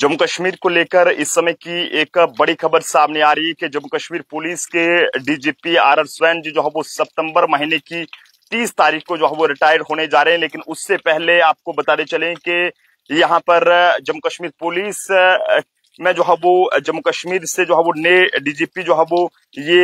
जम्मू कश्मीर को लेकर इस समय की एक बड़ी खबर सामने आ रही है कि जम्मू कश्मीर पुलिस के DGP R R Swain ji जो है वो सितंबर महीने की तीस तारीख को जो है वो रिटायर्ड होने जा रहे हैं लेकिन उससे पहले आपको बताने चले कि यहाँ पर जम्मू कश्मीर पुलिस में जो है वो जम्मू कश्मीर से जो है वो नए डीजीपी जो है वो ये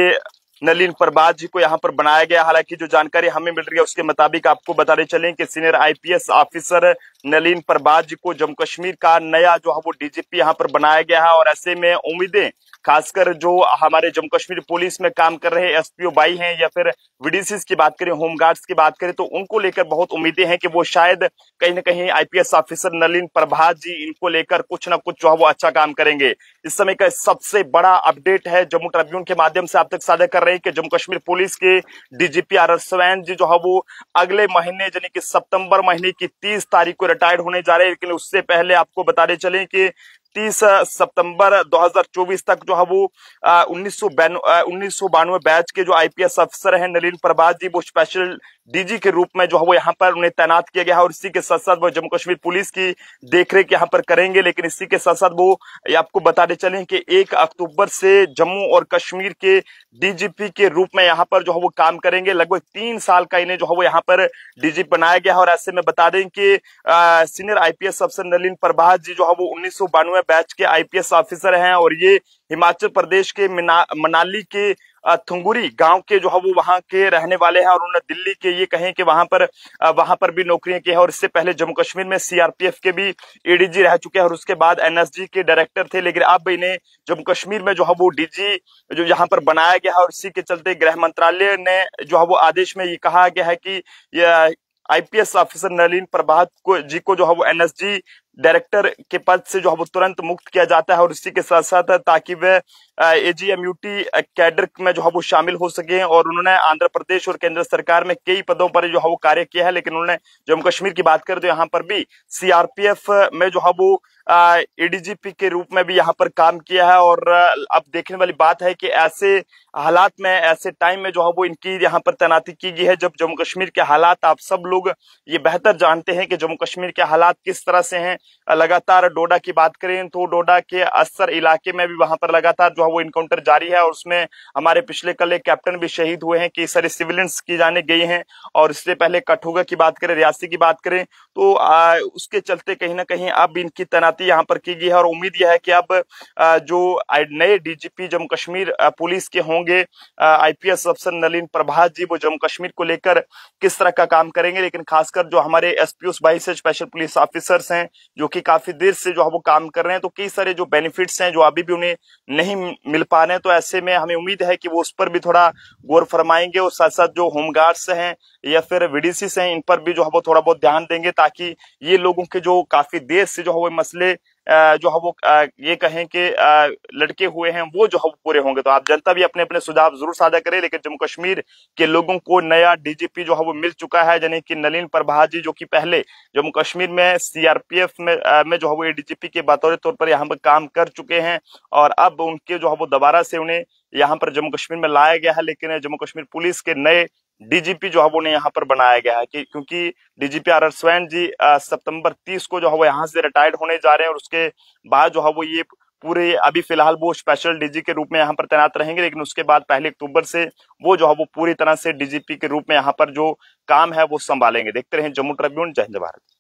नलिन प्रभात जी को यहाँ पर बनाया गया हालांकि जो जानकारी हमें मिल रही है उसके मुताबिक आपको बताने चले कि senior IPS officer Nalin Prabhat ji को जम्मू कश्मीर का नया जो है वो डीजीपी यहाँ पर बनाया गया है और ऐसे में उम्मीदें खासकर जो हमारे जम्मू कश्मीर पुलिस में काम कर रहे एसपीओ बाई हैं या फिर वीडीसीज की बात करें होमगार्ड्स की बात करें तो उनको लेकर बहुत उम्मीदें हैं कि वो शायद कहीं ना कहीं आईपीएस ऑफिसर नलिन प्रभात जी इनको लेकर कुछ ना कुछ जो है वो अच्छा काम करेंगे इस समय का सबसे बड़ा अपडेट है जम्मू ट्रिब्यून के माध्यम से आप तक साझा कर रहे हैं कि जम्मू कश्मीर पुलिस के डीजीपी आर स्वैन जी जो है वो अगले महीने यानी कि सितंबर महीने की तीस तारीख को रिटायर्ड होने जा रहे हैं लेकिन उससे पहले आपको बताने चले कि 30 सितंबर 2024 तक जो है वो उन्नीस सौ बैच के जो आईपीएस अफसर हैं नलिन प्रभात जी वो स्पेशल डीजी के रूप में जो है वो यहाँ पर उन्हें तैनात किया गया है और इसी के साथ साथ वो जम्मू कश्मीर पुलिस की देखरेख यहाँ पर करेंगे लेकिन इसी के साथ साथ वो आपको बताते चले कि एक अक्टूबर से जम्मू और कश्मीर के डीजीपी के रूप में यहाँ पर जो है वो काम करेंगे लगभग तीन साल का इन्हें जो है वो यहाँ पर डीजी बनाया गया है और ऐसे में बता दें कि सीनियर आईपीएस अफसर नलिन प्रभात जी जो है वो उन्नीस बैच के आईपीएस ऑफिसर हैं और ये हिमाचल प्रदेश के मनाली के थुंगुरी गांव के जो है वो वहां के रहने वाले हैं और उन्होंने दिल्ली के ये कहें कि वहां पर वहां पर भी नौकरियां की है और इससे पहले जम्मू कश्मीर में सीआरपीएफ के भी एडीजी रह चुके हैं और उसके बाद एनएसजी के डायरेक्टर थे लेकिन अब इन्हें जम्मू कश्मीर में जो है वो डीजी जो यहाँ पर बनाया गया है और इसी के चलते गृह मंत्रालय ने जो है वो आदेश में ये कहा गया है कि आईपीएस ऑफिसर नलिन प्रभात को जी को जो है वो एनएसजी डायरेक्टर के पद से जो है वो तुरंत मुक्त किया जाता है और इसी के साथ साथ ताकि वे एजीएमयूटी कैडर में जो है वो शामिल हो सके और उन्होंने आंध्र प्रदेश और केंद्र सरकार में कई पदों पर जो है वो कार्य किया है लेकिन उन्होंने जम्मू कश्मीर की बात करें तो यहाँ पर भी सीआरपीएफ में जो है वो एडीजीपी के रूप में भी यहाँ पर काम किया है और अब देखने वाली बात है कि ऐसे हालात में ऐसे टाइम में जो है वो इनकी यहाँ पर तैनाती की गई है जब जम्मू कश्मीर के हालात आप सब लोग ये बेहतर जानते हैं कि जम्मू कश्मीर के हालात किस तरह से हैं लगातार डोडा की बात करें तो डोडा के असर इलाके में भी वहां पर लगातार जो है वो इनकाउंटर जारी है और उसमें हमारे पिछले कल एक कैप्टन भी शहीद हुए हैं कई सारे सिविलियंस की जाने गई हैं और इससे पहले कठुगा की बात करें रियासी की बात करें तो आ, उसके चलते कहीं ना कहीं अब इनकी तैनाती यहाँ पर की गई है और उम्मीद यह है कि अब जो नए डीजीपी जम्मू कश्मीर पुलिस के होंगे आईपीएस अफसर नलिन प्रभात जी वो जम्मू कश्मीर को लेकर किस तरह का काम करेंगे लेकिन खासकर जो हमारे एसपीओ भाई से स्पेशल पुलिस ऑफिसर्स हैं जो कि काफी देर से जो है वो काम कर रहे हैं तो कई सारे जो बेनिफिट्स हैं जो अभी भी उन्हें नहीं मिल पा रहे हैं तो ऐसे में हमें उम्मीद है कि वो उस पर भी थोड़ा गौर फरमाएंगे और साथ साथ जो होमगार्ड्स हैं या फिर वीडीसी हैं इन पर भी जो है वो थोड़ा बहुत ध्यान देंगे ताकि ये लोगों के जो काफी देर से जो है वो मसले जो है वो ये कहें कि लड़के हुए हैं वो जो है पूरे होंगे तो आप जनता भी अपने अपने सुझाव जरूर साझा करें लेकिन जम्मू कश्मीर के लोगों को नया डीजीपी जो है वो मिल चुका है यानी कि नलिन प्रभा जी जो कि पहले जम्मू कश्मीर में सीआरपीएफ में में जो है वो डीजीपी के बतौर तौर पर यहाँ पर काम कर चुके हैं और अब उनके जो है वो दोबारा से उन्हें यहाँ पर जम्मू कश्मीर में लाया गया है लेकिन जम्मू कश्मीर पुलिस के नए डीजीपी जो है वो उन्हें यहाँ पर बनाया गया है कि क्योंकि डीजीपी आर स्वैन जी सितंबर 30 को जो है वो यहाँ से रिटायर्ड होने जा रहे हैं और उसके बाद जो है वो ये पूरे अभी फिलहाल वो स्पेशल डीजी के रूप में यहाँ पर तैनात रहेंगे लेकिन उसके बाद पहले अक्टूबर से वो जो है वो पूरी तरह से डीजीपी के रूप में यहाँ पर जो काम है वो संभालेंगे देखते रहे जम्मू ट्रिब्यून जय हिंद भारत